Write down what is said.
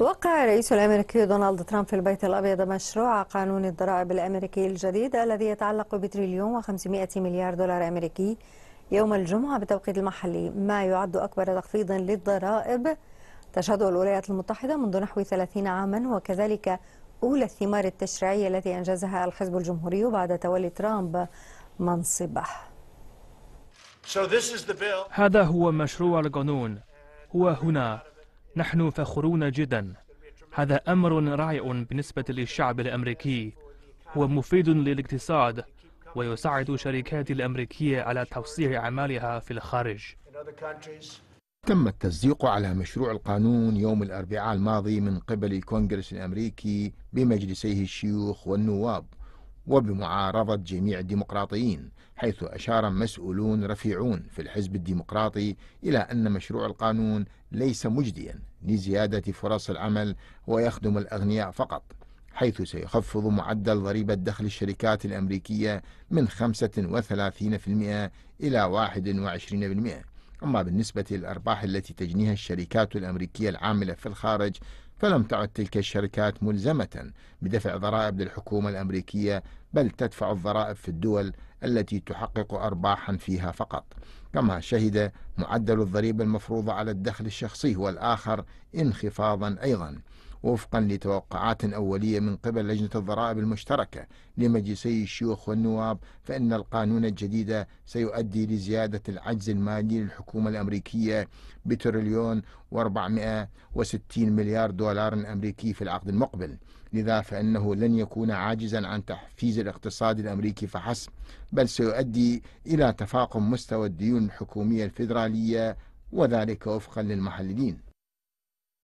وقع الرئيس الامريكي دونالد ترامب في البيت الابيض مشروع قانون الضرائب الامريكي الجديد الذي يتعلق بتريليون و500 مليار دولار امريكي يوم الجمعه بالتوقيت المحلي ما يعد اكبر تخفيض للضرائب تشهده الولايات المتحده منذ نحو 30 عاما وكذلك اولى الثمار التشريعيه التي انجزها الحزب الجمهوري بعد تولي ترامب منصبه. هذا هو مشروع القانون هو هنا نحن فخورون جدا هذا أمر رائع بالنسبة للشعب الأمريكي هو مفيد للاقتصاد ويساعد الشركات الأمريكية على توسيع أعمالها في الخارج تم التصديق على مشروع القانون يوم الأربعاء الماضي من قبل الكونغرس الأمريكي بمجلسيه الشيوخ والنواب وبمعارضة جميع الديمقراطيين حيث أشار مسؤولون رفيعون في الحزب الديمقراطي إلى أن مشروع القانون ليس مجديا لزيادة فرص العمل ويخدم الأغنياء فقط حيث سيخفض معدل ضريبة دخل الشركات الأمريكية من 35% إلى 21% أما بالنسبة للأرباح التي تجنيها الشركات الأمريكية العاملة في الخارج فلم تعد تلك الشركات ملزمة بدفع ضرائب للحكومة الأمريكية بل تدفع الضرائب في الدول التي تحقق أرباحا فيها فقط كما شهد معدل الضريبة المفروضة على الدخل الشخصي والآخر انخفاضا أيضا وفقا لتوقعات أولية من قبل لجنة الضرائب المشتركة لمجلسي الشيوخ والنواب فإن القانون الجديد سيؤدي لزيادة العجز المالي للحكومة الأمريكية بتريليون و460 مليار دولار أمريكي في العقد المقبل لذا فإنه لن يكون عاجزا عن تحفيز الاقتصاد الأمريكي فحسب بل سيؤدي إلى تفاقم مستوى الديون الحكومية الفيدرالية وذلك وفقا للمحللين